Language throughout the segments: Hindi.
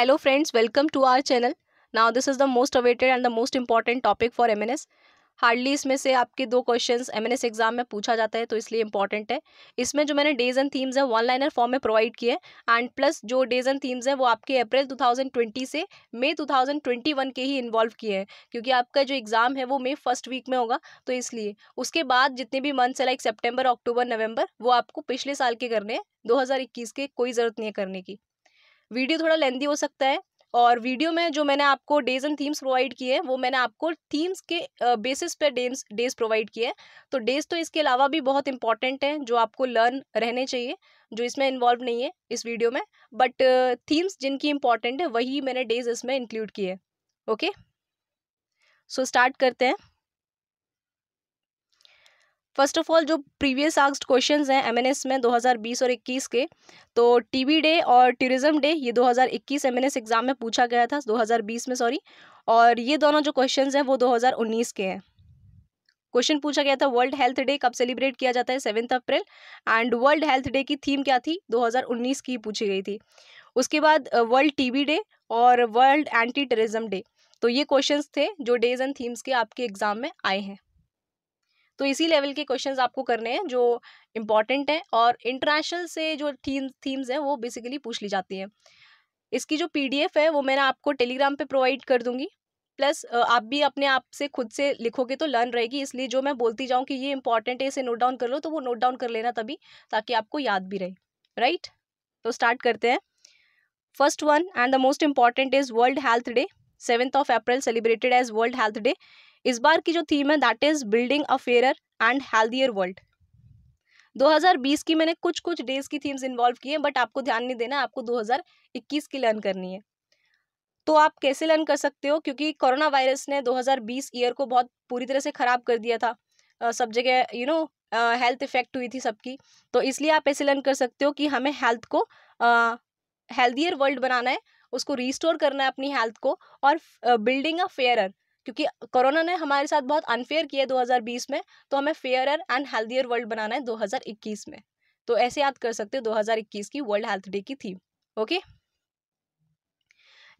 Hello friends welcome to our channel now this is the most awaited and the most important topic for M hardly इसमें से आपके दो क्वेश्चंस एम एग्जाम में पूछा जाता है तो इसलिए इंपॉर्टेंट है इसमें जो मैंने डेज एंड थीम्स है वन लाइनर फॉर्म में प्रोवाइड किए एंड प्लस जो डेज एंड थीम्स है वो आपके अप्रैल 2020 से मई 2021 के ही इन्वॉल्व किए हैं क्योंकि आपका जो एग्ज़ाम है वो मई फर्स्ट वीक में होगा तो इसलिए उसके बाद जितने भी मंथ्स है लाइक सेप्टेम्बर अक्टूबर नवंबर वो आपको पिछले साल के करने हैं दो के कोई ज़रूरत नहीं है करने की वीडियो थोड़ा लेंदी हो सकता है और वीडियो में जो मैंने आपको डेज एंड थीम्स प्रोवाइड किए हैं वो मैंने आपको थीम्स के बेसिस पे डेज डेज प्रोवाइड किए हैं तो डेज तो इसके अलावा भी बहुत इंपॉर्टेंट हैं जो आपको लर्न रहने चाहिए जो इसमें इन्वॉल्व नहीं है इस वीडियो में बट थीम्स जिनकी इंपॉर्टेंट है वही मैंने डेज इसमें इंक्लूड किए ओके सो स्टार्ट करते हैं फर्स्ट ऑफ ऑल जो प्रीवियस आस्ट क्वेश्चन हैं एमएनएस में 2020 और 21 के तो टीवी डे और टूरिज्म डे ये 2021 एमएनएस एग्ज़ाम में पूछा गया था 2020 में सॉरी और ये दोनों जो क्वेश्चन हैं वो 2019 के हैं क्वेश्चन पूछा गया था वर्ल्ड हेल्थ डे कब सेलिब्रेट किया जाता है seventh April and world health day की थीम क्या थी दो की पूछी गई थी उसके बाद वर्ल्ड टी डे और वर्ल्ड एंटी टेरिज्म डे तो ये क्वेश्चंस थे जो डेज एंड थीम्स के आपके एग्जाम में आए हैं तो इसी लेवल के क्वेश्चंस आपको करने हैं जो इम्पॉर्टेंट हैं और इंटरनेशनल से जो थीम थीम्स हैं वो बेसिकली पूछ ली जाती हैं इसकी जो पी है वो मैंने आपको टेलीग्राम पर प्रोवाइड कर दूंगी प्लस आप भी अपने आप से खुद से लिखोगे तो लर्न रहेगी इसलिए जो मैं बोलती जाऊँ कि ये इंपॉर्टेंट है इसे नोट डाउन कर लो तो वो नोट डाउन कर लेना तभी ताकि आपको याद भी रहे राइट right? तो स्टार्ट करते हैं first one and the most important is world health day seventh of April celebrated as world health day इस बार की जो थीम है that is building a fair and healthier world 2020 की मैंने कुछ कुछ डेज की थीम्स इन्वॉल्व की हैं बट आपको ध्यान नहीं देना आपको 2021 की लर्न करनी है तो आप कैसे लर्न कर सकते हो क्योंकि कोरोना वायरस ने 2020 ईयर को बहुत पूरी तरह से ख़राब कर दिया था सब जगह यू नो हेल्थ इफेक्ट हुई थी सबकी तो इसलिए आप ऐसे लर्न कर सकते हो कि हमें हेल्थ को uh, वर्ल्ड बनाना है उसको रिस्टोर करना है अपनी हेल्थ को और बिल्डिंग अ फेयर क्योंकि कोरोना ने हमारे साथ बहुत अनफेयर किया है दो में तो हमें फेयरर एंड हेल्थियर वर्ल्ड बनाना है 2021 में तो ऐसे याद कर सकते हो 2021 की वर्ल्ड हेल्थ डे की theme okay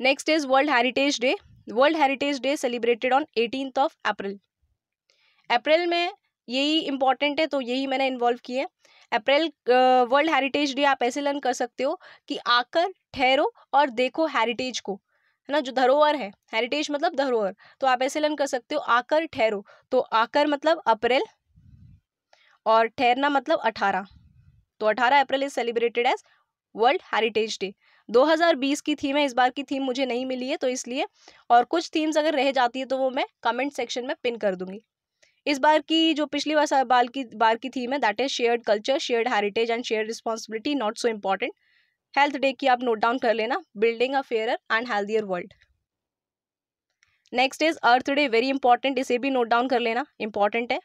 next is world heritage day world heritage day celebrated on eighteen of April April में यही इंपॉर्टेंट है तो यही मैंने इन्वॉल्व किए अप्रैल वर्ल्ड हेरिटेज डे आप ऐसे लर्न कर सकते हो कि आकर ठहरो और देखो हेरिटेज को है ना जो धरोहर है हेरिटेज मतलब धरोहर तो आप ऐसे लर्न कर सकते हो आकर ठहरो तो आकर मतलब अप्रैल और ठहरना मतलब अठारह तो अठारह April is celebrated as world heritage day 2020 की थीम है इस बार की थीम मुझे नहीं मिली है तो इसलिए और कुछ थीम्स अगर रह जाती है तो वो मैं कमेंट सेक्शन में पिन कर दूंगी इस बार की जो पिछली बार बाल की बार की थीम है that is shared culture shared heritage and shared responsibility not so important health day की आप नोट डाउन कर लेना building a fair and healthier world next is earth day very important इसे भी नोट डाउन कर लेना इंपॉर्टेंट है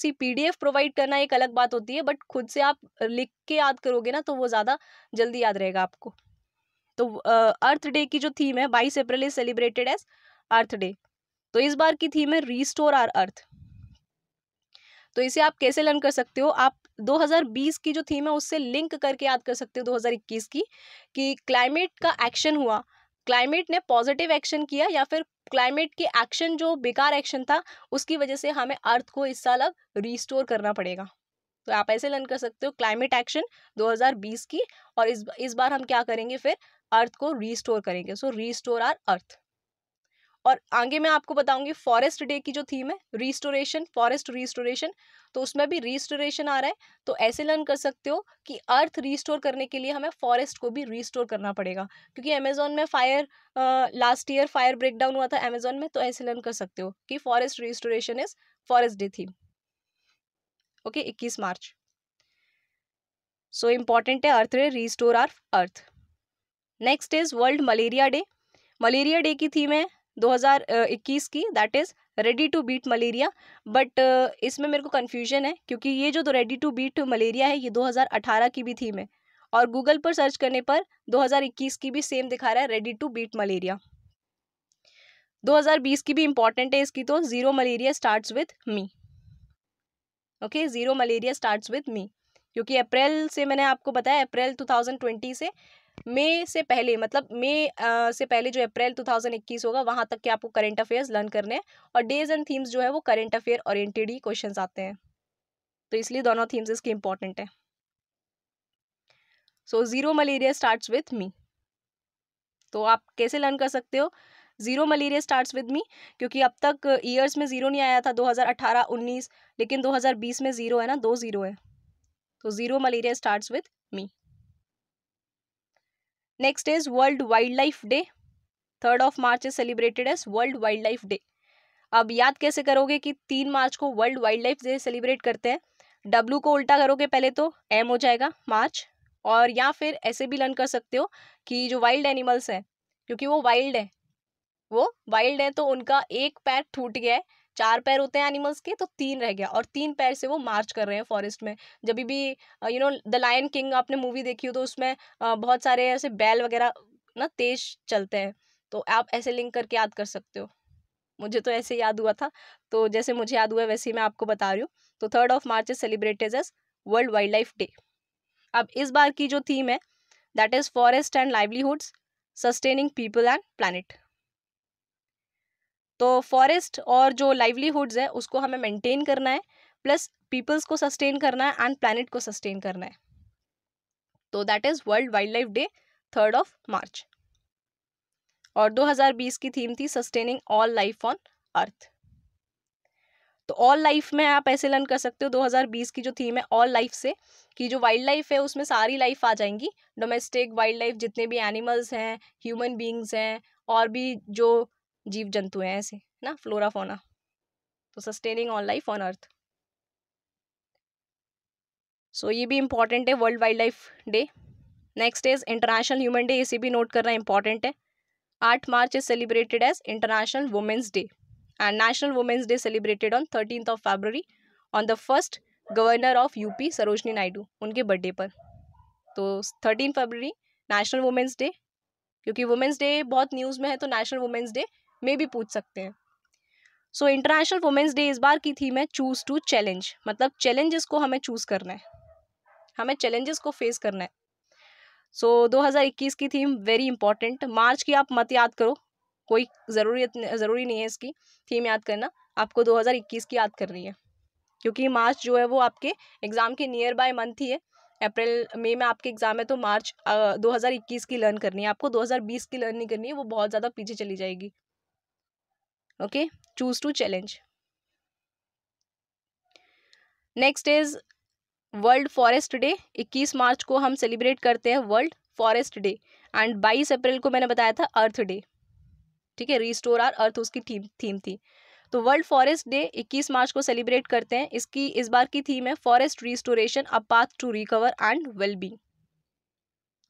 सी पीडीएफ प्रोवाइड करना एक अलग बात होती है बट खुद से आप लिख के याद करोगे ना तो वो ज़्यादा जल्दी याद रहेगा आपको तो अर्थ uh, डे की जो थीम है बाईस April is celebrated as earth day तो इस बार की थीम है रीस्टोर आर अर्थ तो इसे आप कैसे लर्न कर सकते हो आप 2020 की जो थीम है उससे लिंक करके याद कर सकते हो 2021 की कि क्लाइमेट का एक्शन हुआ क्लाइमेट ने पॉजिटिव एक्शन किया या फिर क्लाइमेट के एक्शन जो बेकार एक्शन था उसकी वजह से हमें अर्थ को इस साल अब रिस्टोर करना पड़ेगा तो आप ऐसे लर्न कर सकते हो क्लाइमेट एक्शन 2020 की और इस इस बार हम क्या करेंगे फिर अर्थ को रिस्टोर करेंगे सो रिस्टोर आर अर्थ और आगे मैं आपको बताऊंगी फॉरेस्ट डे की जो थीम है रिस्टोरेशन फॉरेस्ट रिस्टोरेशन तो उसमें भी रिस्टोरेशन आ रहा है तो ऐसे लर्न कर सकते हो कि अर्थ रिस्टोर करने के लिए हमें फॉरेस्ट को भी रिस्टोर करना पड़ेगा क्योंकि अमेजोन में fire last year fire breakdown हुआ था अमेजोन में तो ऐसे लर्न कर सकते हो कि forest restoration is forest day theme okay इक्कीस मार्च सो इम्पॉर्टेंट है earth day restore our earth next is world malaria day malaria day की थीम है 2021 की that is ready to beat malaria but इसमें मेरे को कन्फ्यूजन है क्योंकि ये जो रेडी टू बीट मलेरिया है ये 2018 की भी थीम है और गूगल पर सर्च करने पर 2021 की भी सेम दिखा रहा है रेडी टू बीट मलेरिया 2020 की भी इम्पॉर्टेंट है इसकी तो zero malaria starts with me okay zero malaria starts with me क्योंकि अप्रैल से मैंने आपको बताया अप्रैल 2020 से मई से पहले मतलब मई से पहले जो अप्रैल 2021 होगा वहाँ तक के आपको करेंट अफेयर्स लर्न करने हैं और डेज एंड थीम्स जो है वो करेंट अफेयर ओरिएंटेड ही क्वेश्चन आते हैं तो इसलिए दोनों थीम्स इसके इंपॉर्टेंट हैं so zero malaria start with me तो आप कैसे लर्न कर सकते हो zero malaria starts with me क्योंकि अब तक ईयर्स में जीरो नहीं आया था 2018 19 लेकिन 2020 में जीरो है ना दो जीरो है तो zero malaria starts with me next is world wildlife day third of March is celebrated as world wildlife day अब याद कैसे करोगे कि तीन मार्च को world wildlife day celebrate करते हैं डब्ल्यू को उल्टा करोगे पहले तो एम हो जाएगा मार्च और या फिर ऐसे भी लर्न कर सकते हो कि जो वाइल्ड एनिमल्स हैं क्योंकि वो वाइल्ड है वो वाइल्ड है तो उनका एक पैर टूट गया है चार पैर होते हैं एनिमल्स के तो तीन रह गया और तीन पैर से वो मार्च कर रहे हैं फॉरेस्ट में जब भी you know the lion king आपने मूवी देखी हो तो उसमें बहुत सारे ऐसे बैल वगैरह ना तेज चलते हैं तो आप ऐसे लिंक करके याद कर सकते हो मुझे तो ऐसे याद हुआ था तो जैसे मुझे याद हुआ वैसे ही मैं आपको बता रही हूँ तो third of March is celebrated as world wildlife day अब इस बार की जो थीम है that is forest and livelihoods sustaining people and planet तो फॉरेस्ट और जो लाइवलीहुड्स है उसको हमें मेंटेन करना है प्लस पीपल्स को सस्टेन करना है एंड प्लानट को सस्टेन करना है तो that is world wildlife day third of March और 2020 की थीम थी sustaining all life on earth तो ऑल लाइफ में आप ऐसे लर्न कर सकते हो 2020 की जो थीम है ऑल लाइफ से कि जो वाइल्ड लाइफ है उसमें सारी लाइफ आ जाएंगी डोमेस्टिक वाइल्ड लाइफ जितने भी एनिमल्स हैं ह्यूमन बींग्स हैं और भी जो जीव जंतु हैं ऐसे ना फ्लोरा फोना तो sustaining on life on earth so ये भी इम्पॉर्टेंट है world wildlife day next is international human day इसे भी नोट करना इम्पॉर्टेंट है आठ March is celebrated as international women's day and national women's day celebrated on thirteen of February on the first governor of UP Sarojini Naidu उनके बर्थडे पर तो thirteen February national women's day क्योंकि वुमेंस डे बहुत न्यूज़ में है तो नेशनल वुमेंस डे में भी पूछ सकते हैं सो इंटरनेशनल वुमेंस डे इस बार की थीम है चूज़ टू चैलेंज मतलब चैलेंजेस को हमें चूज़ करना है हमें चैलेंजेस को फेस करना है सो so, 2021 की थीम वेरी इंपॉर्टेंट मार्च की आप मत याद करो कोई ज़रूरत ज़रूरी नहीं है इसकी थीम याद करना आपको 2021 की याद करनी है क्योंकि मार्च जो है वो आपके एग्ज़ाम के नियर बाय मंथ ही है अप्रैल मई में आपके एग्ज़ाम है तो मार्च दो हज़ार इक्कीस की लर्न करनी है आपको दो हज़ार बीस की लर्न नहीं करनी है वो बहुत ज़्यादा पीछे चली जाएगी okay choose to challenge next is world forest day 21 मार्च को हम सेलिब्रेट करते हैं वर्ल्ड फॉरेस्ट डे एंड 22 अप्रैल को मैंने बताया था अर्थ डे ठीक है रिस्टोर आर अर्थ उसकी थीम थीम थी तो वर्ल्ड फॉरेस्ट डे 21 मार्च को सेलिब्रेट करते हैं इसकी इस बार की थीम है forest restoration a path to recover and wellbeing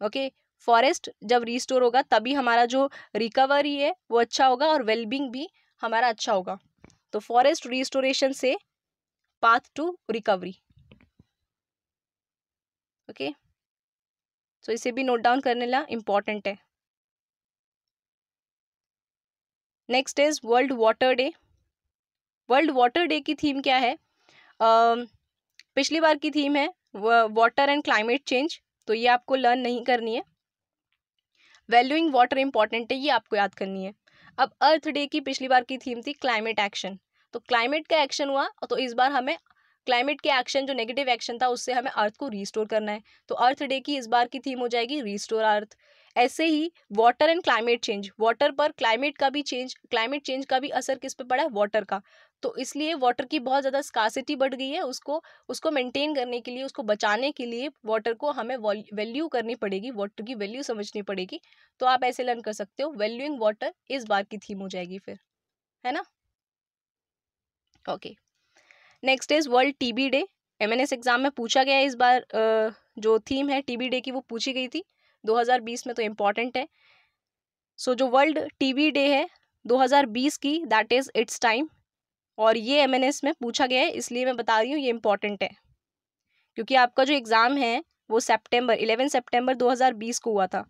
okay forest जब रिस्टोर होगा तभी हमारा जो रिकवरी है वो अच्छा होगा और वेलबींग भी हमारा अच्छा होगा तो फॉरेस्ट रिस्टोरेशन से path to recovery okay so इसे भी नोट डाउन करने ला इम्पॉर्टेंट है next is world water day world water day की थीम क्या है uh, पिछली बार की थीम है वाटर एंड क्लाइमेट चेंज तो ये आपको लर्न नहीं करनी है वैल्यूइंग वाटर इंपॉर्टेंट है ये आपको याद करनी है अब अर्थ डे की पिछली बार की थीम थी क्लाइमेट एक्शन तो क्लाइमेट का एक्शन हुआ तो इस बार हमें क्लाइमेट के एक्शन जो नेगेटिव एक्शन था उससे हमें अर्थ को रिस्टोर करना है तो अर्थ डे की इस बार की थीम हो जाएगी रिस्टोर अर्थ ऐसे ही water and climate change water पर क्लाइमेट का भी चेंज क्लाइमेट चेंज का भी असर किस पे पड़ा है वाटर का तो इसलिए वाटर की बहुत ज़्यादा स्कासिटी बढ़ गई है उसको उसको मेंटेन करने के लिए उसको बचाने के लिए वाटर को हमें वैल्यू करनी पड़ेगी वाटर की वैल्यू समझनी पड़ेगी तो आप ऐसे लर्न कर सकते हो वैल्यूइंग वाटर इस बार की थीम हो जाएगी फिर है ना okay okay. Next is world TB day MNS exam में पूछा गया इस बार जो थीम है टीबी डे की वो पूछी गई थी 2020 में तो इम्पॉर्टेंट है सो so, जो वर्ल्ड टीबी डे है 2020 की दैट इज़ इट्स टाइम और ये एम में पूछा गया है इसलिए मैं बता रही हूँ ये इम्पॉर्टेंट है क्योंकि आपका जो एग्ज़ाम है वो सेप्टेम्बर 11 सेप्टेम्बर दो को हुआ था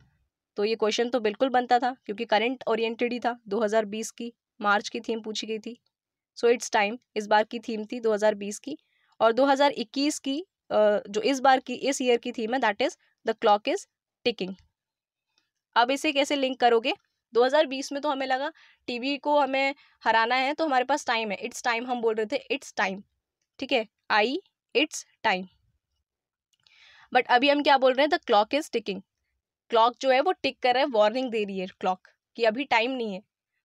तो ये क्वेश्चन तो बिल्कुल बनता था क्योंकि करंट ओरिएंटेड ही था 2020 की मार्च की थीम पूछी गई थी सो इट्स टाइम इस बार की थीम थी 2020 की और 2021 की जो इस बार की इस ईयर की थीम है that is the clock is ticking अब इसे कैसे लिंक करोगे 2020 में तो हमें लगा टीवी को हमें हराना है तो हमारे पास टाइम है इट्स टाइम हम बोल रहे थे इट्स टाइम ठीक है आई इट्स टाइम बट अभी हम क्या बोल रहे हैं the clock is ticking clock जो है वो टिक कर रहा है वार्निंग दे रही है क्लॉक कि अभी टाइम नहीं है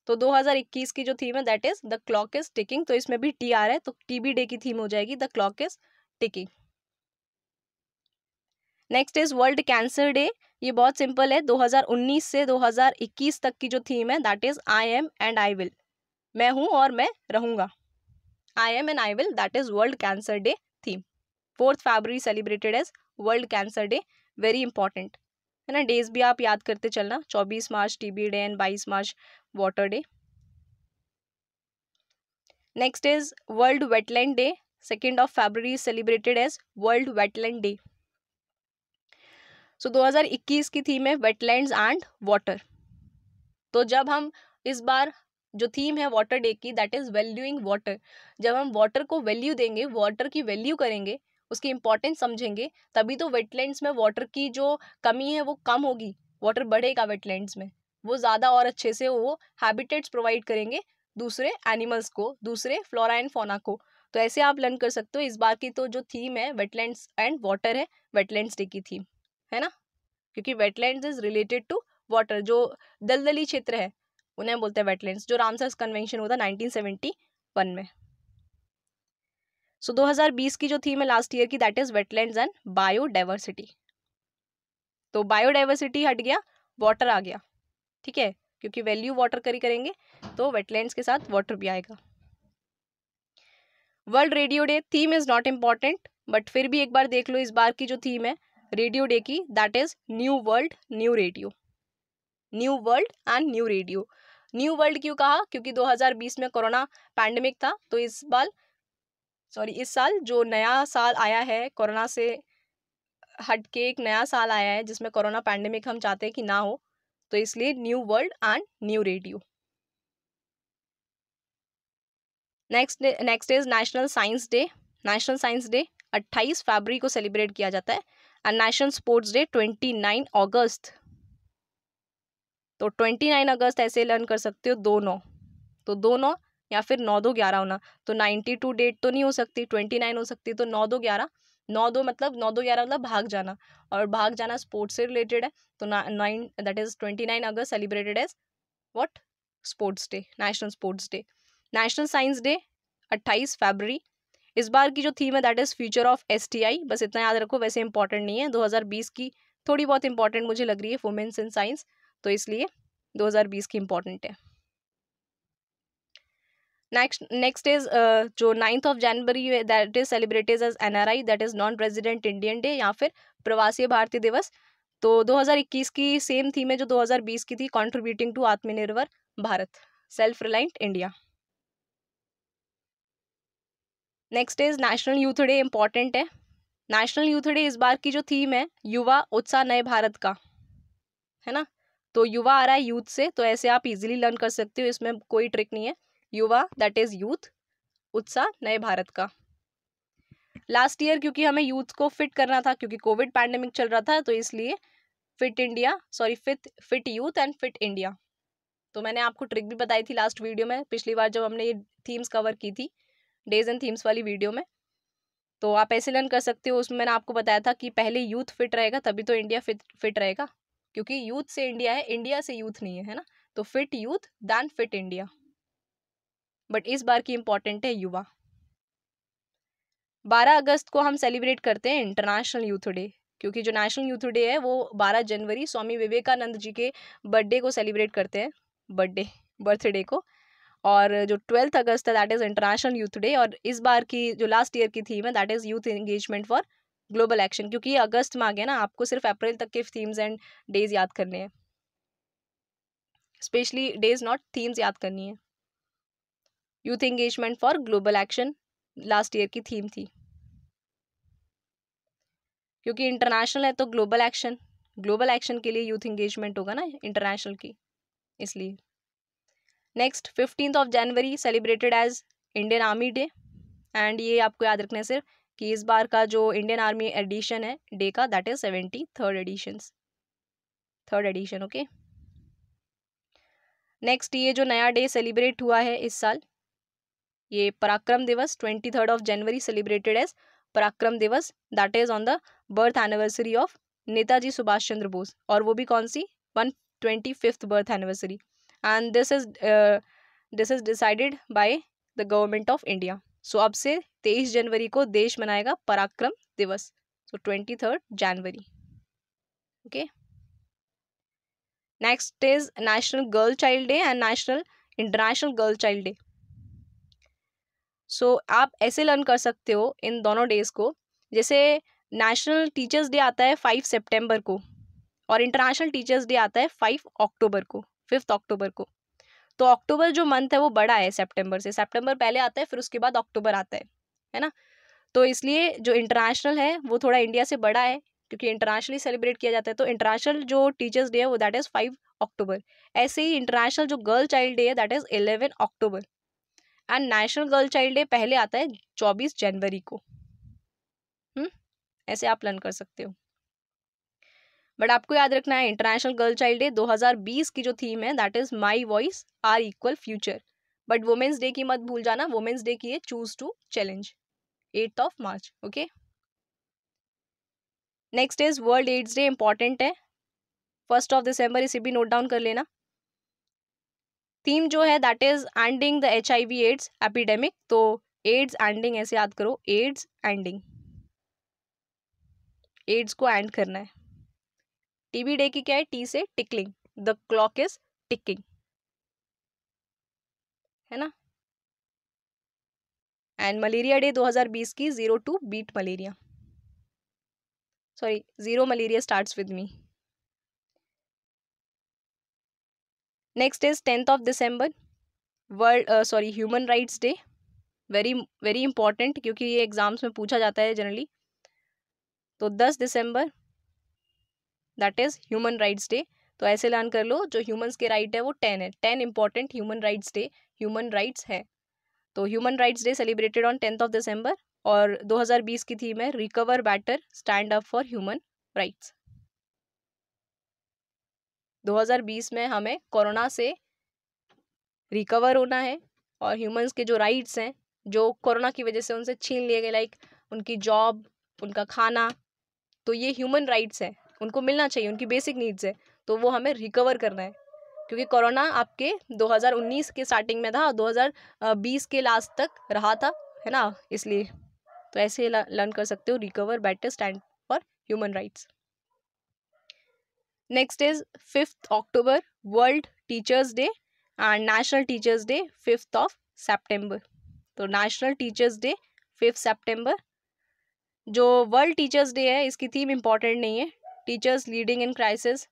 तो 2021 की जो थीम है that is the clock is ticking तो इसमें भी टी आ रहा है तो टीबी डे की थीम हो जाएगी the clock is ticking next is world cancer day ये बहुत सिंपल है 2019 से 2021 तक की जो थीम है that is I am and I will मैं हूँ और मैं रहूंगा I am and I will that is world cancer day theme fourth Feb celebrated as world cancer day very important है ना डेज भी आप याद करते चलना चौबीस मार्च टीबी डे एंड बाईस March water day next is world wetland day second of Feb celebrated as world wetland day so 2021 की थीम है वेटलैंड एंड वाटर तो जब हम इस बार जो थीम है वाटर डे की दैट इज़ वैल्यूइंग वाटर जब हम वाटर को वैल्यू देंगे वाटर की वैल्यू करेंगे उसकी इंपॉर्टेंस समझेंगे तभी तो वेटलैंड्स में वाटर की जो कमी है वो कम होगी वाटर बढ़ेगा वेटलैंड्स में वो ज़्यादा और अच्छे से वो हैबिटेट्स प्रोवाइड करेंगे दूसरे एनिमल्स को दूसरे फ्लोरा एंड फोना को तो ऐसे आप लर्न कर सकते हो इस बार की तो जो थीम है वेटलैंड्स एंड वाटर है वेटलैंड्स डे की थीम है ना क्योंकि wetlands is related to water जो दलदली क्षेत्र है उन्हें बोलते हैं वेटलैंड्स जो रामसर कन्वेंशन हुआ था नाइनटीन सेवेंटी वन में सो so, 2020 की जो थीम है लास्ट ईयर की that is wetlands and biodiversity तो बायोडाइवर्सिटी हट गया वाटर आ गया ठीक है क्योंकि वैल्यू वाटर करी करेंगे तो वेटलैंड्स के साथ वाटर भी आएगा world radio day theme is not important but फिर भी एक बार देख लो इस बार की जो थीम है रेडियो डे की that is new world new radio new world and new radio new world क्यों कहा क्योंकि 2020 में कोरोना पैंडमिक था तो इस बार सॉरी इस साल जो नया साल आया है कोरोना से हट के एक नया साल आया है जिसमें कोरोना पैंडेमिक हम चाहते हैं कि ना हो तो इसलिए new world and new radio next next is national science day national science day 28 फरवरी को सेलिब्रेट किया जाता है एंड नेशनल स्पोर्ट्स डे 29 अगस्त तो 29 अगस्त ऐसे लर्न कर सकते हो दोनों तो दोनों या फिर नौ दो ग्यारह होना तो नाइन्टी टू डेट तो नहीं हो सकती ट्वेंटी नाइन हो सकती तो नौ दो ग्यारह नौ दो मतलब नौ दो ग्यारह मतलब भाग जाना और भाग जाना स्पोर्ट्स से रिलेटेड है तो nine that is twenty nine August celebrated as what sports day national sports day national science day अट्ठाईस फेबररी इस बार की जो थीम है that is future of S बस इतना याद रखो वैसे इंपॉर्टेंट नहीं है 2020 की थोड़ी बहुत इंपॉर्टेंट मुझे लग रही है वुमेंस इन साइंस तो इसलिए 2020 की इंपॉर्टेंट है नेक्स्ट नेक्स्ट इज जो ninth of January that is celebrated as N R I that is non resident Indian day या फिर प्रवासी भारतीय दिवस तो 2021 की सेम थीम है जो 2020 की थी contributing to Atmanirbhar Bharat self reliant India next is national youth day important है नेशनल यूथ डे इस बार की जो थीम है युवा उत्साह नए भारत का है ना तो युवा आ रहा है यूथ से तो ऐसे आप इजीली लर्न कर सकते हो इसमें कोई ट्रिक नहीं है युवा दैट इज यूथ उत्साह नए भारत का लास्ट ईयर क्योंकि हमें यूथ को फिट करना था क्योंकि कोविड पैंडेमिक चल रहा था तो इसलिए fit India sorry fit fit youth and fit India तो मैंने आपको ट्रिक भी बताई थी लास्ट वीडियो में पिछली बार जब हमने ये थीम्स कवर की थी डेज एंड थीम्स वाली वीडियो में तो आप ऐसे लर्न कर सकते हो उसमें मैंने आपको बताया था कि पहले यूथ फिट रहेगा तभी तो इंडिया फिट फिट रहेगा क्योंकि यूथ से इंडिया है इंडिया से यूथ नहीं है है ना तो fit youth then fit India but इस बार की इम्पॉर्टेंट है युवा बारह अगस्त को हम सेलिब्रेट करते हैं इंटरनेशनल यूथ डे क्योंकि जो नेशनल यूथ डे है वो बारह जनवरी स्वामी विवेकानंद जी के बर्थडे को सेलिब्रेट करते हैं बर्थडे बर्थडे को और जो ट्वेल्थ अगस्त है that is international youth day और इस बार की जो लास्ट ईयर की थीम है that is youth engagement for global action क्योंकि ये अगस्त में आ गया ना आपको सिर्फ अप्रैल तक के थीम्स एंड डेज याद करने हैं स्पेशली डेज नॉट थीम्स याद करनी है youth engagement for global action last year की थीम थी क्योंकि इंटरनेशनल है तो ग्लोबल एक्शन ग्लोबल एक्शन के लिए यूथ एंगेजमेंट होगा ना इंटरनेशनल की इसलिए next fifteenth of January celebrated as Indian army day and ये आपको याद रखना है सिर्फ कि इस बार का जो इंडियन आर्मी एडिशन है डे का that is seventy third edition third edition okay next ये जो नया डे सेलिब्रेट हुआ है इस साल ये Parakram Diwas twenty third of January celebrated as Parakram Diwas that is on the birth anniversary of Netaji Subhash Chandra Bose और वो भी कौन सी one twenty fifth birth anniversary and this is this is decided by the government of India so अब से तेईस जनवरी को देश मनाएगा Parakram Diwas so twenty third January okay next is national girl child day and national international girl child day so so, आप ऐसे लर्न कर सकते हो इन दोनों डेज़ को जैसे नेशनल टीचर्स डे आता है फाइव सेप्टेम्बर को और इंटरनेशनल टीचर्स डे आता है फाइव अक्टूबर को फिफ्थ अक्टूबर को तो अक्टूबर जो मंथ है वो बड़ा है सेप्टेम्बर से सेप्टेम्बर पहले आता है फिर उसके बाद अक्टूबर आता है है ना तो इसलिए जो इंटरनेशनल है वो थोड़ा इंडिया से बड़ा है क्योंकि इंटरनेशनली सेलिब्रेट किया जाता है तो इंटरनेशनल जो टीचर्स डे है वो दैट इज़ फाइव अक्टूबर ऐसे ही इंटरनेशनल जो गर्ल चाइल्ड डे है that is eleven October and national girl child day पहले आता है चौबीस जनवरी को हम्म ऐसे आप लर्न कर सकते हो बट आपको याद रखना है इंटरनेशनल गर्ल चाइल्ड डे 2020 की जो थीम है that is my voice our equal future but women's day की मत भूल जाना वुमेंस डे की है choose to challenge eighth of March okay next is world AIDS day important है फर्स्ट ऑफ दिसंबर इसे भी नोट डाउन कर लेना थीम जो है that is ending the H I V AIDS epidemic तो एड्स एंडिंग ऐसे याद करो एड्स एंडिंग एड्स को एंड करना है टीबी डे की क्या है टी से tickling the clock is ticking है ना एंड मलेरिया डे 2020 की zero to beat malaria sorry zero malaria starts with me next is tenth of December world sorry human rights day very very important क्योंकि ये एग्ज़ाम्स में पूछा जाता है जनरली तो दस दिसंबर that is human rights day तो ऐसे लान कर लो जो ह्यूमंस के राइट है वो टेन है ten important human rights day human rights है तो human rights day celebrated on tenth of December और 2020 की थीम है recover better stand up for human rights 2020 में हमें कोरोना से रिकवर होना है और ह्यूमंस के जो राइट्स हैं जो कोरोना की वजह से उनसे छीन लिए गए लाइक उनकी जॉब उनका खाना तो ये ह्यूमन राइट्स हैं उनको मिलना चाहिए उनकी बेसिक नीड्स है तो वो हमें रिकवर करना है क्योंकि कोरोना आपके 2019 के स्टार्टिंग में था और 2020 के लास्ट तक रहा था है ना इसलिए तो ऐसे लर्न कर सकते हो recover better stand for human rights next is fifth October world teachers day and national teachers day fifth of September तो national teachers day fifth September जो वर्ल्ड टीचर्स डे है इसकी थीम इम्पॉर्टेंट नहीं है teachers leading in crisis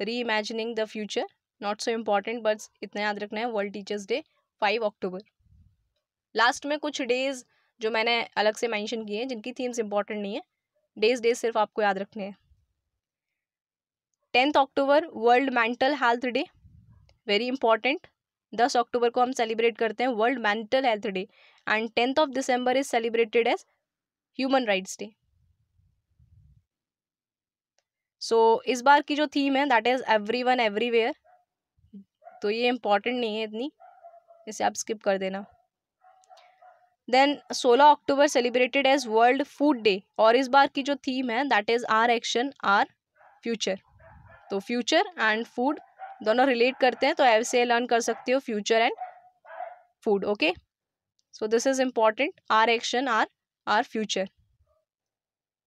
reimagining the future not so important but इतना याद रखना है world teachers day five October last में कुछ डेज़ जो मैंने अलग से मैंशन किए हैं जिनकी थीम्स इंपॉर्टेंट नहीं है डेज डेज सिर्फ आपको याद रखने हैं tenth October world mental health day very important दस अक्टूबर को हम सेलिब्रेट करते हैं world mental health day and tenth of December is celebrated as human rights day so इस बार की जो थीम है that is everyone everywhere तो ये इम्पॉर्टेंट नहीं है इतनी इसे आप स्किप कर देना देन सोलह अक्टूबर celebrated as world food day और इस बार की जो थीम है that is our action our future तो फ्यूचर एंड फूड दोनों रिलेट करते हैं तो एव से लर्न कर सकते हो future and food okay so this is important our action our our future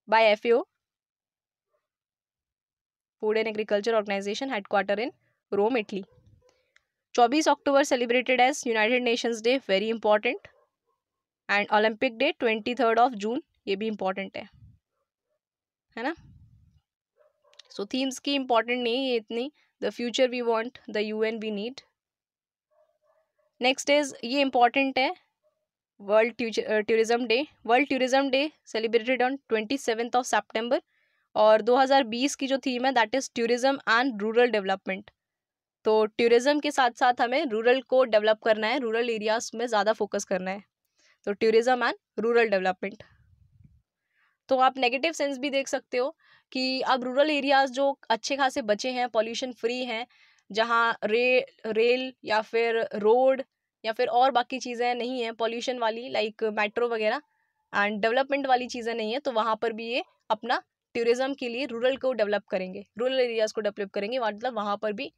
by F U food and agriculture organization headquarter in Rome Italy चौबीस अक्टूबर celebrated as United Nations day very important and Olympic day twenty third of June ये भी इम्पॉर्टेंट है है ना सो थीम्स की इम्पोर्टेंट नहीं है इतनी the future we want the U N we need next is ये इम्पॉर्टेंट है world tourism day world tourism day celebrated on twenty seventh of September और 2020 की जो थीम है that is tourism and rural development तो टूरिज़्म के साथ साथ हमें रूरल को डेवलप करना है रूरल एरियाज में ज़्यादा फोकस करना है तो टूरिज़्म एंड रूरल डेवलपमेंट तो आप नेगेटिव सेंस भी देख सकते हो कि अब रूरल एरियाज़ जो अच्छे खासे बचे हैं पॉल्यूशन फ्री हैं जहाँ रे रेल या फिर रोड या फिर और बाकी चीज़ें नहीं हैं पॉल्यूशन वाली लाइक मेट्रो वगैरह एंड डेवलपमेंट वाली चीज़ें नहीं है तो वहाँ पर भी ये अपना टूरिज़्म के लिए रूरल को डेवलप करेंगे रूरल एरियाज़ को डेवलप करेंगे मतलब वहाँ पर भी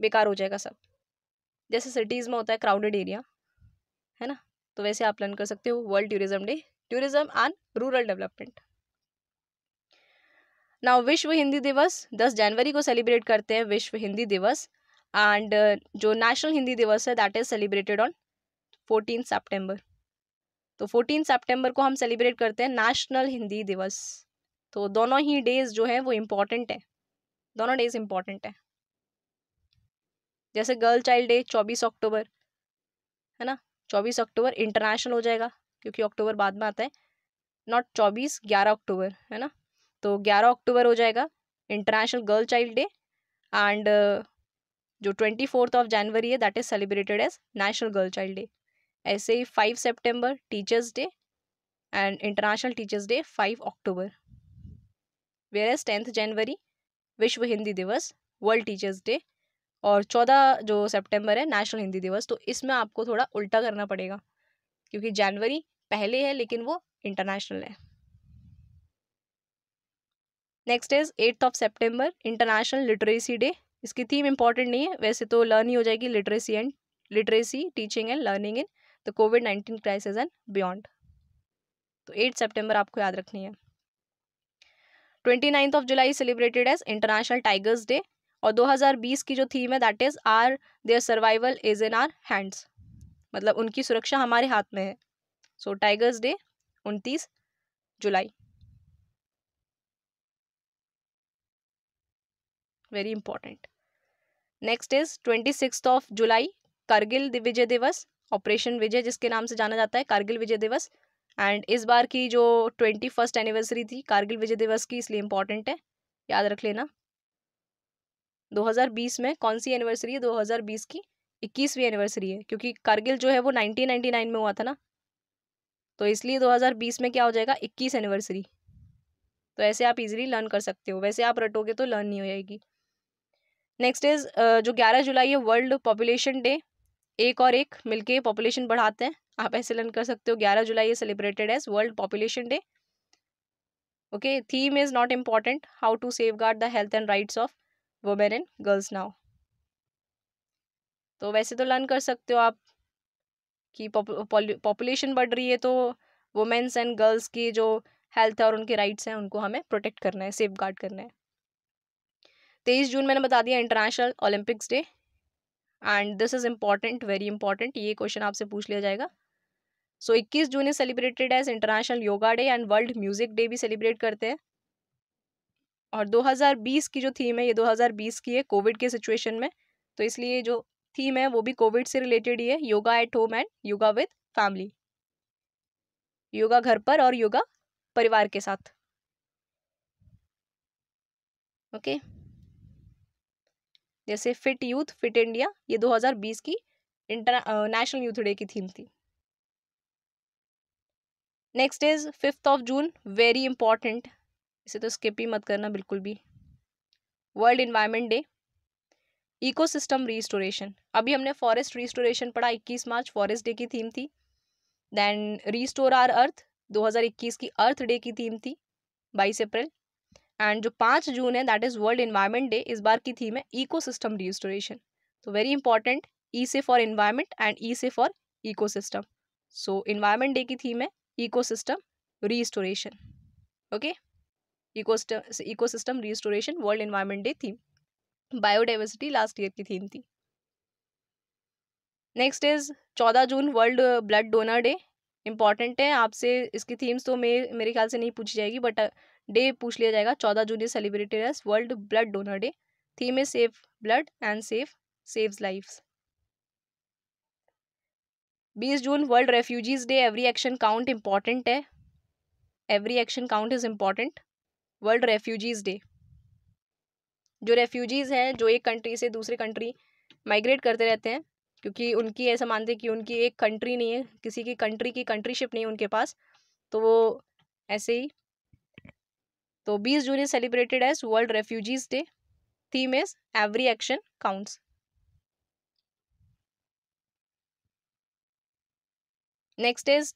बेकार हो जाएगा सब जैसे सिटीज़ में होता है क्राउडेड एरिया है ना तो वैसे आप प्लान कर सकते हो world tourism day tourism and rural development now विश्व हिंदी दिवस दस जनवरी को सेलिब्रेट करते हैं विश्व हिंदी दिवस एंड uh, जो नेशनल हिंदी दिवस है that is celebrated on fourteen September तो फोर्टीन सेप्टेम्बर को हम सेलिब्रेट करते हैं नेशनल हिंदी दिवस तो दोनों ही डेज जो है वो इम्पॉर्टेंट है दोनों डेज इम्पॉर्टेंट है जैसे गर्ल चाइल्ड डे चौबीस अक्टूबर है ना चौबीस अक्टूबर इंटरनेशनल हो जाएगा क्योंकि अक्टूबर बाद में आता है नॉट चौबीस ग्यारह अक्टूबर है ना तो ग्यारह अक्टूबर हो जाएगा international girl child day and जो ट्वेंटी फोर्थ ऑफ जनवरी है that is celebrated as national girl child day ऐसे ही five September teachers day and international teachers day five October whereas tenth January विश्व हिंदी दिवस वर्ल्ड टीचर्स डे और चौदह जो सितंबर है नेशनल हिंदी दिवस तो इसमें आपको थोड़ा उल्टा करना पड़ेगा क्योंकि जनवरी पहले है लेकिन वो इंटरनेशनल है next is eighth of September international literacy day इसकी थीम इंपॉर्टेंट नहीं है वैसे तो लर्न ही हो जाएगी literacy and literacy teaching and learning in the COVID nineteen crisis and beyond तो एट सेप्टेम्बर आपको याद रखनी है twenty ninth of July celebrated as international tigers day और 2020 की जो थीम है that is our their survival is in our hands मतलब उनकी सुरक्षा हमारे हाथ में है सो टाइगर्स डे उनतीस जुलाई very important next is twenty six of July Kargil Vijay Diwas operation विजय जिसके नाम से जाना जाता है कारगिल विजय दिवस एंड इस बार की जो ट्वेंटी फर्स्ट एनिवर्सरी थी कारगिल विजय दिवस की इसलिए इम्पोर्टेंट है याद रख लेना 2020 में कौन सी एनिवर्सरी है 2020 की इक्कीसवीं एनिवर्सरी है क्योंकि कारगिल जो है वो 1999 में हुआ था ना तो इसलिए 2020 में क्या हो जाएगा इक्कीस एनिवर्सरी तो ऐसे आप इजीली लर्न कर सकते हो वैसे आप रटोगे तो लर्न नहीं हो जाएगी नेक्स्ट इज uh, जो ग्यारह जुलाई है वर्ल्ड पॉपुलेशन डे एक और एक मिलके पॉपुलेशन बढ़ाते हैं आप ऐसे लर्न कर सकते हो ग्यारह जुलाई है celebrated as world population day okay theme is not important how to safeguard the health and rights of women and girls now तो वैसे तो लर्न कर सकते हो आप कि पॉपुलेशन बढ़ रही है तो वुमेन्स एंड गर्ल्स की जो हेल्थ है और उनके राइट्स हैं उनको हमें प्रोटेक्ट करना है सेफ गार्ड करना है तेईस जून मैंने बता दिया international Olympics day and this is important very important ये क्वेश्चन आपसे पूछ लिया जाएगा सो इक्कीस जून is celebrated as international yoga day and world music day भी सेलिब्रेट करते हैं और 2020 की जो थीम है ये 2020 की है कोविड के सिचुएशन में तो इसलिए जो थीम है वो भी कोविड से रिलेटेड ही है yoga at home and yoga with family yoga घर पर और योगा परिवार के साथ ओके okay? जैसे फिट यूथ फिट इंडिया ये 2020 की इंटर नेशनल यूथ डे की थीम थी next is fifth of June very important इसे तो स्किप ही मत करना बिल्कुल भी world environment day ecosystem restoration अभी हमने फॉरेस्ट रिस्टोरेशन पढ़ा इक्कीस मार्च फॉरेस्ट डे की थीम थी देन रिस्टोर आर अर्थ 2021 की अर्थ डे की थीम थी 22 अप्रैल एंड जो पाँच जून है that is world environment day इस बार की थीम है इको सिस्टम रिस्टोरेशन तो वेरी इंपॉर्टेंट ई से फॉर इन्वायरमेंट एंड ई से for ecosystem so environment day की थीम है ecosystem restoration okay ecosystem restoration world environment day theme biodiversity last year की थीम थी नेक्स्ट इज चौदह जून world blood donor day important है आपसे इसकी थीम्स तो मे मेरे ख्याल से नहीं पूछी जाएगी बट डे पूछ लिया जाएगा चौदह जून is celebrated as world blood donor day theme is save blood and save saves lifes बीस जून world refugees day every action count important है every action count is important world refugees day जो रेफ्यूजीज़ हैं जो एक कंट्री से दूसरे कंट्री माइग्रेट करते रहते हैं क्योंकि उनकी ऐसा मानते हैं कि उनकी एक कंट्री नहीं है किसी की कंट्री की कंट्रीशिप नहीं है उनके पास तो वो ऐसे ही तो बीस जून is celebrated as world refugees day theme is every action counts next is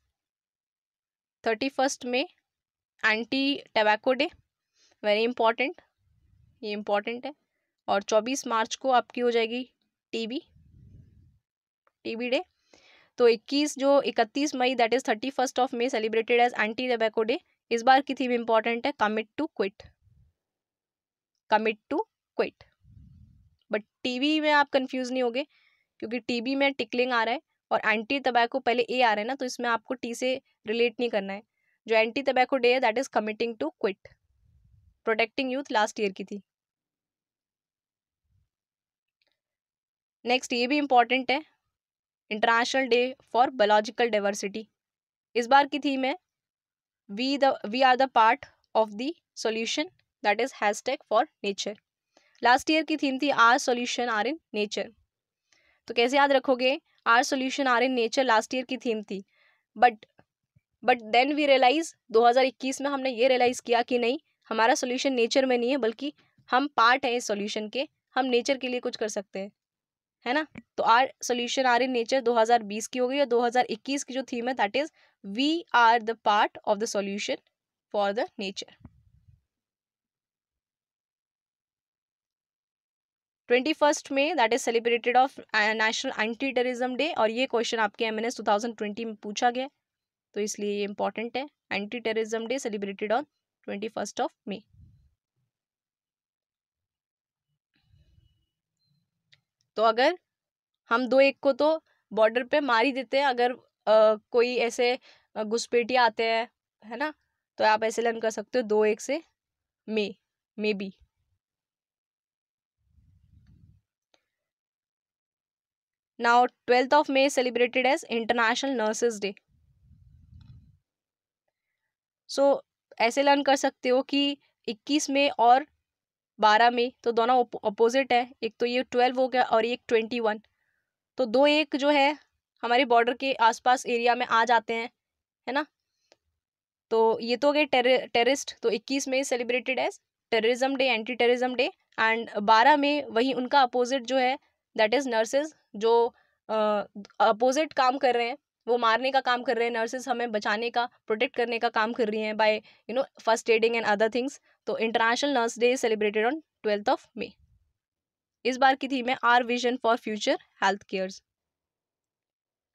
thirty first में anti tobacco day very important ये इम्पॉर्टेंट है और चौबीस मार्च को आपकी हो जाएगी टीबी टीबी डे तो इक्कीस जो इकतीस मई that is thirty first of May celebrated as anti tobacco day इस बार की थीम इंपॉर्टेंट है commit to quit commit to quit but TV में आप कंफ्यूज नहीं होगे क्योंकि टीवी में टिकलिंग आ रहा है और एंटी टबैको पहले ए आ रहा है ना तो इसमें आपको टी से रिलेट नहीं करना है जो एंटी टबैको डे है that is committing to quit protecting youth last year की थी नेक्स्ट ये भी इंपॉर्टेंट है international day for biological diversity इस बार की थीम है we the we are the part of the solution that is hashtag for nature last year की थीम थी our solution are in nature तो कैसे याद रखोगे our solution are in nature last year की थीम थी but but then we realise 2021 में हमने ये रियलाइज़ किया कि नहीं हमारा सॉल्यूशन नेचर में नहीं है बल्कि हम पार्ट हैं इस सॉल्यूशन के हम नेचर के लिए कुछ कर सकते हैं है ना तो our solution are in nature 2020 की हो गई और 2021 की जो थीम है that is we are the part of the solution for the nature 21st में that is celebrated of national anti terrorism day और ये क्वेश्चन आपके M N S two thousand twenty में पूछा गया तो इसलिए ये इंपॉर्टेंट है anti terrorism day celebrated on twenty first of May तो अगर हम दो एक को तो बॉर्डर पे मार ही देते हैं अगर आ, कोई ऐसे घुसपेटिया आते हैं है ना तो आप ऐसे लर्न कर सकते हो दो एक से May maybe now twelfth of May celebrated as international nurses day so ऐसे लर्न कर सकते हो कि 21 मई और बारह में तो दोनों अपोजिट है एक तो ये ट्वेल्व हो गया और एक ट्वेंटी वन तो दो एक जो है हमारे बॉर्डर के आसपास एरिया में आ जाते हैं है ना तो ये तो हो गए टेररिस्ट तो इक्कीस में celebrated as terrorism day anti terrorism day and बारह में वही उनका अपोजिट जो है दैट इज़ नर्सेज जो अपोजिट काम कर रहे हैं वो मारने का काम कर रहे हैं नर्सेज हमें बचाने का प्रोटेक्ट करने का काम कर रही हैं by you know first aiding and other things तो international nurse day celebrated on twelfth of May इस बार की थीम है our vision for future health cares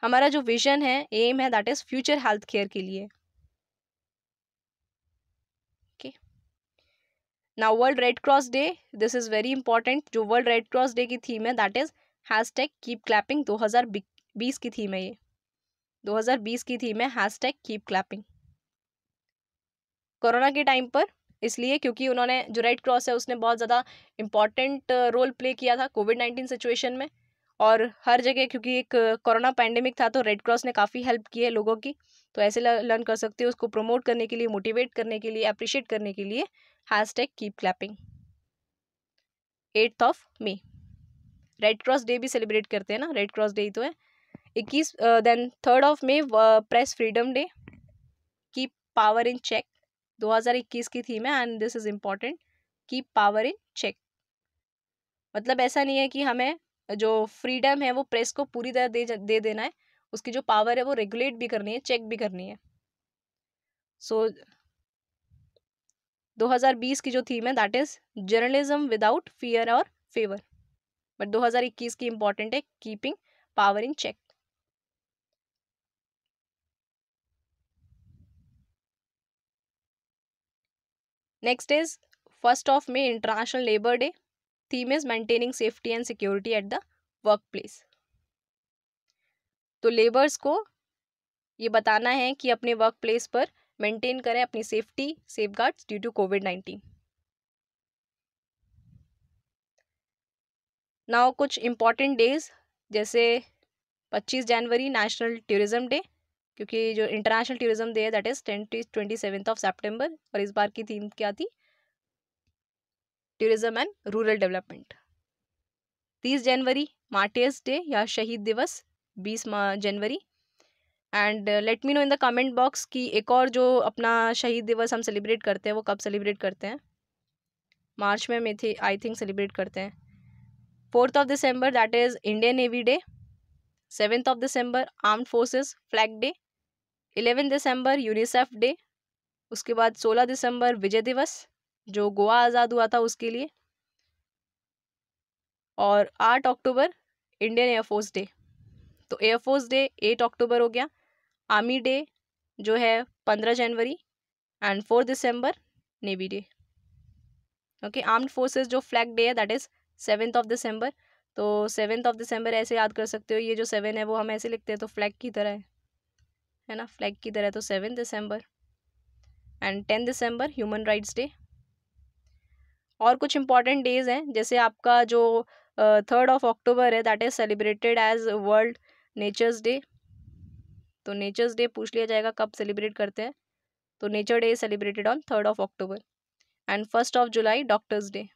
हमारा जो विजन है एम है that is future health care के लिए ना world red cross day this is very important जो वर्ल्ड रेड क्रॉस डे की थीम है that is hashtag keep clapping दो हज़ार बीस की थीम है ये 2020 की थीम है hashtag keep clapping corona के टाइम पर इसलिए क्योंकि उन्होंने जो रेड क्रॉस है उसने बहुत ज़्यादा इम्पॉर्टेंट रोल प्ले किया था कोविड नाइन्टीन सिचुएशन में और हर जगह क्योंकि एक कोरोना पैंडेमिक था तो रेड क्रॉस ने काफ़ी हेल्प की है लोगों की तो ऐसे लर्न कर सकते हो उसको प्रमोट करने के लिए मोटिवेट करने के लिए अप्रिशिएट करने के लिए hashtag keep clapping eighth of May red cross day भी सेलिब्रेट करते हैं ना रेड क्रॉस डे ही तो है इक्कीस then third of May press freedom day keep power in check 2021 की थीम है and this is important keep power in check मतलब ऐसा नहीं है कि हमें जो फ्रीडम है वो प्रेस को पूरी तरह दे दे देना है उसकी जो पावर है वो रेगुलेट भी करनी है चेक भी करनी है सो so, 2020 की जो थीम है that is journalism without fear और फेवर बट 2021 की इम्पॉर्टेंट है keeping power in check next is first of May international labour day theme is maintaining safety and security at the workplace तो लेबर्स को ये बताना है कि अपने वर्क प्लेस पर मेंटेन करें अपनी safety safeguards due to COVID nineteen now कुछ इम्पॉर्टेंट डेज जैसे 25 जनवरी नेशनल टूरिज्म डे क्योंकि जो इंटरनेशनल टूरिज्म डे है that is twenty twenty seventh of September और इस बार की थीम क्या थी टूरिज्म एंड रूरल डेवलपमेंट तीस जनवरी मार्टियर्स डे या शहीद दिवस बीस जनवरी and let me know in the comment box कि एक और जो अपना शहीद दिवस हम सेलिब्रेट करते हैं वो कब सेलिब्रेट करते हैं मार्च में मे थे आई थिंक सेलिब्रेट करते हैं fourth of December that is Indian navy day seventh of December armed forces flag day 11 December UNICEF day उसके बाद सोलह दिसंबर विजय दिवस जो गोवा आज़ाद हुआ था उसके लिए और आठ अक्टूबर इंडियन एयरफोर्स डे तो एयरफोर्स डे एट अक्टूबर हो गया आर्मी डे जो है पंद्रह जनवरी and 4 December navy day okay armed forces जो फ्लैग डे है that is seventh of December तो सेवेंथ ऑफ दिसंबर ऐसे याद कर सकते हो ये जो सेवन है वो हम ऐसे लिखते हैं तो फ्लैग की तरह है है ना फ्लैग की तरह तो seven December and ten December human rights day और कुछ इम्पॉर्टेंट डेज़ हैं जैसे आपका जो थर्ड ऑफ अक्टूबर है that is celebrated as world nature's day तो नेचर्स डे पूछ लिया जाएगा कब सेलिब्रेट करते हैं तो nature day celebrated on third of October and first of July doctors day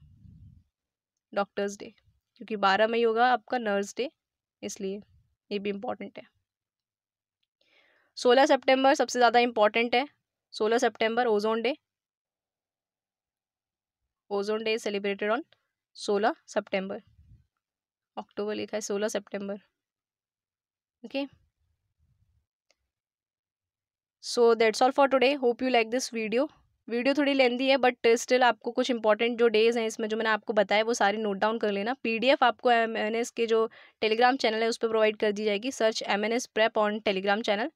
doctors day क्योंकि बारह मई होगा आपका नर्स डे इसलिए ये भी इम्पॉर्टेंट है सोलह सेप्टेम्बर सबसे ज़्यादा इम्पॉर्टेंट है सोलह September ozone day ozone day celebrated on सोलह सेप्टेम्बर अक्टूबर लिखा है सोलह September okay so that's all for today hope you like this video video थोड़ी लेंदी है बट स्टिल आपको कुछ इंपॉर्टेंट जो डेज हैं इसमें जो मैंने आपको बताया वो सारे नोट डाउन कर लेना पीडीएफ आपको एम के जो टेलीग्राम चैनल है उस पर प्रोवाइड कर दी जाएगी search M N S prep on Telegram channel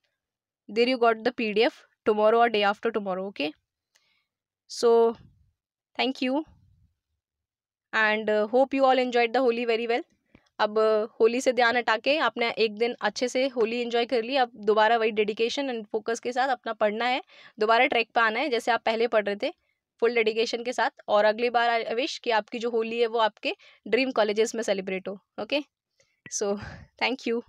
there you got the pdf tomorrow or day after tomorrow okay so thank you and hope you all enjoyed the Holi very well अब होली uh, से ध्यान हटा के आपने एक दिन अच्छे से होली एंजॉय कर ली अब दोबारा वही डेडिकेशन एंड फोकस के साथ अपना पढ़ना है दोबारा ट्रैक पे आना है जैसे आप पहले पढ़ रहे थे फुल डेडिकेशन के साथ और अगली बार आई विश कि आपकी जो होली है वो आपके ड्रीम कॉलेजेस में सेलिब्रेट हो ओके सो थैंक यू